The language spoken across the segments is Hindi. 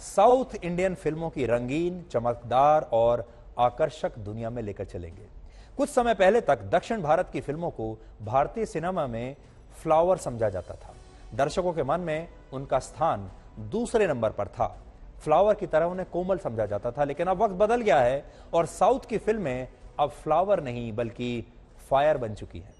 साउथ इंडियन फिल्मों की रंगीन चमकदार और आकर्षक दुनिया में लेकर चलेंगे कुछ समय पहले तक दक्षिण भारत की फिल्मों को भारतीय सिनेमा में फ्लावर समझा जाता था दर्शकों के मन में उनका स्थान दूसरे नंबर पर था फ्लावर की तरह उन्हें कोमल समझा जाता था लेकिन अब वक्त बदल गया है और साउथ की फिल्में अब फ्लावर नहीं बल्कि फायर बन चुकी हैं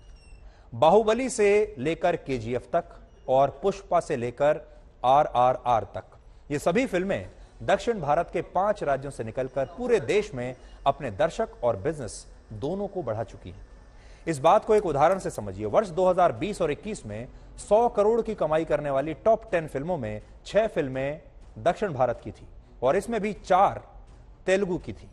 बाहुबली से लेकर केजीएफ तक और पुष्पा से लेकर आरआरआर तक ये सभी फिल्में दक्षिण भारत के पांच राज्यों से निकलकर पूरे देश में अपने दर्शक और बिजनेस दोनों को बढ़ा चुकी हैं इस बात को एक उदाहरण से समझिए वर्ष 2020 और 21 में 100 करोड़ की कमाई करने वाली टॉप 10 फिल्मों में छह फिल्में दक्षिण भारत की थी और इसमें भी चार तेलुगु की थी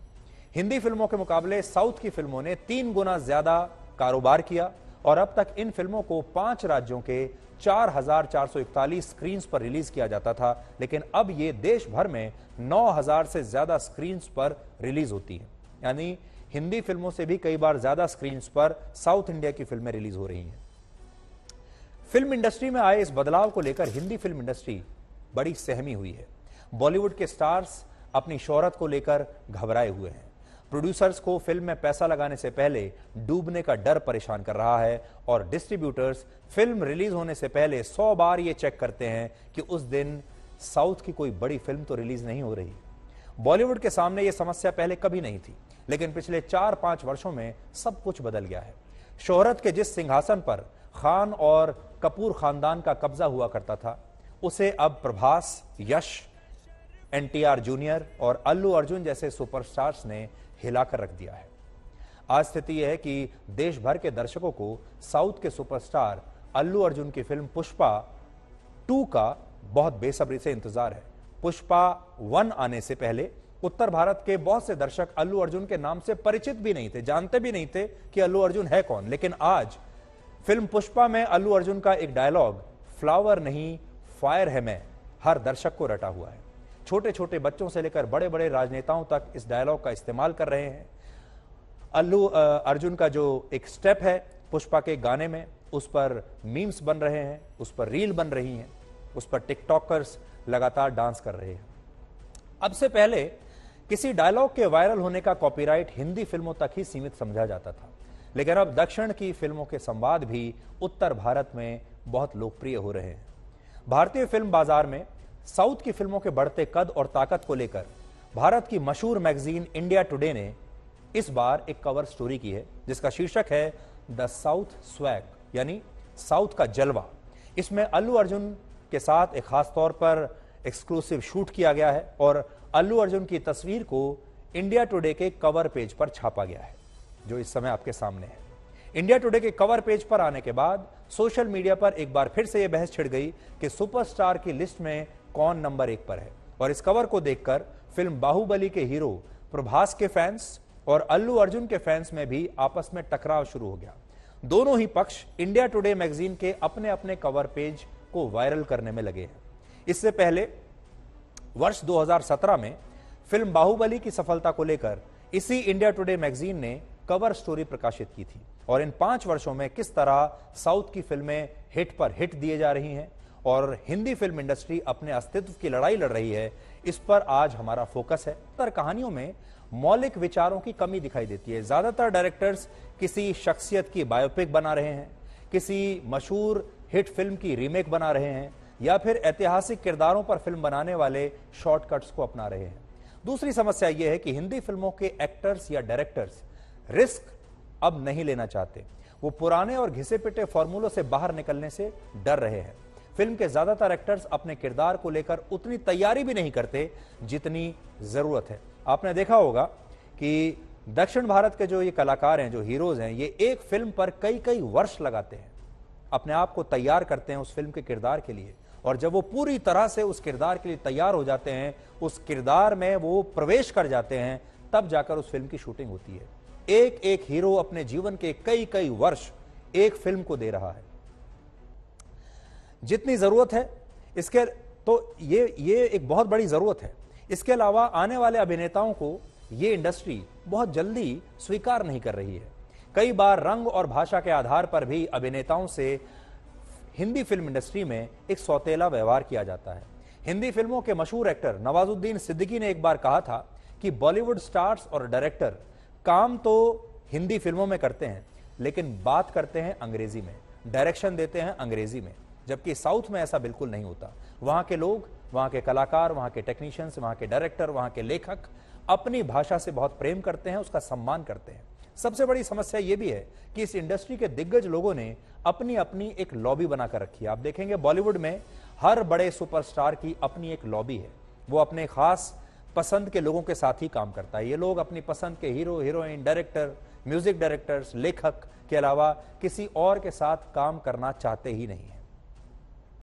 हिंदी फिल्मों के मुकाबले साउथ की फिल्मों ने तीन गुना ज्यादा कारोबार किया और अब तक इन फिल्मों को पांच राज्यों के 4,441 स्क्रीन्स पर रिलीज किया जाता था लेकिन अब ये देश भर में 9,000 से ज्यादा स्क्रीन्स पर रिलीज होती है यानी हिंदी फिल्मों से भी कई बार ज्यादा स्क्रीन्स पर साउथ इंडिया की फिल्में रिलीज हो रही हैं फिल्म इंडस्ट्री में आए इस बदलाव को लेकर हिंदी फिल्म इंडस्ट्री बड़ी सहमी हुई है बॉलीवुड के स्टार्स अपनी शोहरत को लेकर घबराए हुए हैं प्रोड्यूसर्स को फिल्म में पैसा लगाने से पहले डूबने का डर परेशान कर रहा है और डिस्ट्रीब्यूटर्स फिल्म रिलीज होने से पहले सौ बार ये चेक करते हैं कि उस दिन साउथ की कोई बड़ी फिल्म तो रिलीज नहीं हो रही बॉलीवुड के सामने यह समस्या पहले कभी नहीं थी लेकिन पिछले चार पांच वर्षों में सब कुछ बदल गया है शोहरत के जिस सिंहासन पर खान और कपूर खानदान का कब्जा हुआ करता था उसे अब प्रभास यश एनटीआर जूनियर और अल्लू अर्जुन जैसे सुपरस्टार्स ने हिलाकर रख दिया है आज स्थिति यह है कि देश भर के दर्शकों को साउथ के सुपरस्टार अल्लू अर्जुन की फिल्म पुष्पा टू का बहुत बेसब्री से इंतजार है पुष्पा वन आने से पहले उत्तर भारत के बहुत से दर्शक अल्लू अर्जुन के नाम से परिचित भी नहीं थे जानते भी नहीं थे कि अल्लू अर्जुन है कौन लेकिन आज फिल्म पुष्पा में अल्लू अर्जुन का एक डायलॉग फ्लावर नहीं फायर है मैं हर दर्शक को रटा हुआ है छोटे छोटे बच्चों से लेकर बड़े बड़े राजनेताओं तक इस डायलॉग का इस्तेमाल कर रहे हैं अल्लू अर्जुन का जो एक स्टेप है पुष्पा के गाने में उस पर मीम्स बन रहे हैं उस पर रील बन रही हैं उस पर टिकटॉकर्स लगातार डांस कर रहे हैं अब से पहले किसी डायलॉग के वायरल होने का कॉपीराइट हिंदी फिल्मों तक ही सीमित समझा जाता था लेकिन अब दक्षिण की फिल्मों के संवाद भी उत्तर भारत में बहुत लोकप्रिय हो रहे हैं भारतीय फिल्म बाजार में साउथ की फिल्मों के बढ़ते कद और ताकत को लेकर भारत की मशहूर मैगजीन इंडिया टुडे ने इस बार एक कवर स्टोरी की है जिसका शीर्षक है द साउथ स्वैग यानी साउथ का जलवा इसमें अल्लू अर्जुन के साथ एक खास तौर पर एक्सक्लूसिव शूट किया गया है और अल्लू अर्जुन की तस्वीर को इंडिया टुडे के कवर पेज पर छापा गया है जो इस समय आपके सामने है इंडिया टुडे के कवर पेज पर आने के बाद सोशल मीडिया पर एक बार फिर से यह बहस छिड़ गई कि सुपरस्टार की लिस्ट में कौन नंबर एक पर है और इस कवर को देखकर फिल्म बाहुबली के हीरो प्रभास के फैंस और अल्लू अर्जुन के फैंस में भी आपस में टकराव शुरू हो गया दोनों ही पक्ष इंडिया टुडे मैगजीन के अपने अपने कवर पेज को वायरल करने में लगे हैं इससे पहले वर्ष 2017 में फिल्म बाहुबली की सफलता को लेकर इसी इंडिया टुडे मैगजीन ने कवर स्टोरी प्रकाशित की थी और इन पांच वर्षों में किस तरह साउथ की फिल्में हिट पर हिट दिए जा रही हैं और हिंदी फिल्म इंडस्ट्री अपने अस्तित्व की लड़ाई लड़ रही है इस पर आज हमारा फोकस है तर कहानियों में मौलिक विचारों की कमी दिखाई देती है ज्यादातर डायरेक्टर्स किसी शख्सियत की बायोपिक बना रहे हैं किसी मशहूर हिट फिल्म की रीमेक बना रहे हैं या फिर ऐतिहासिक किरदारों पर फिल्म बनाने वाले शॉर्टकट्स को अपना रहे हैं दूसरी समस्या यह है कि हिंदी फिल्मों के एक्टर्स या डायरेक्टर्स रिस्क अब नहीं लेना चाहते वो पुराने और घिसे पिटे फॉर्मूलों से बाहर निकलने से डर रहे हैं फिल्म के ज्यादातर एक्टर्स अपने किरदार को लेकर उतनी तैयारी भी नहीं करते जितनी जरूरत है आपने देखा होगा कि दक्षिण भारत के जो ये कलाकार हैं जो हीरोज हैं ये एक फिल्म पर कई कई वर्ष लगाते हैं अपने आप को तैयार करते हैं उस फिल्म के किरदार के लिए और जब वो पूरी तरह से उस किरदार के लिए तैयार हो जाते हैं उस किरदार में वो प्रवेश कर जाते हैं तब जाकर उस फिल्म की शूटिंग होती है एक एक हीरो अपने जीवन के कई कई वर्ष एक फिल्म को दे रहा है जितनी जरूरत है इसके तो ये ये एक बहुत बड़ी जरूरत है इसके अलावा आने वाले अभिनेताओं को ये इंडस्ट्री बहुत जल्दी स्वीकार नहीं कर रही है कई बार रंग और भाषा के आधार पर भी अभिनेताओं से हिंदी फिल्म इंडस्ट्री में एक सौतेला व्यवहार किया जाता है हिंदी फिल्मों के मशहूर एक्टर नवाजुद्दीन सिद्दीकी ने एक बार कहा था कि बॉलीवुड स्टार्स और डायरेक्टर काम तो हिंदी फिल्मों में करते हैं लेकिन बात करते हैं अंग्रेजी में डायरेक्शन देते हैं अंग्रेजी में जबकि साउथ में ऐसा बिल्कुल नहीं होता वहां के लोग वहां के कलाकार वहां के टेक्नीशियंस वहां के डायरेक्टर वहां के लेखक अपनी भाषा से बहुत प्रेम करते हैं उसका सम्मान करते हैं सबसे बड़ी समस्या यह भी है कि इस इंडस्ट्री के दिग्गज लोगों ने अपनी अपनी एक लॉबी बनाकर रखी है आप देखेंगे बॉलीवुड में हर बड़े सुपरस्टार की अपनी एक लॉबी है वो अपने खास पसंद के लोगों के साथ ही काम करता है ये लोग अपनी पसंद के hero heroine director music directors लेखक के अलावा किसी और के साथ काम करना चाहते ही नहीं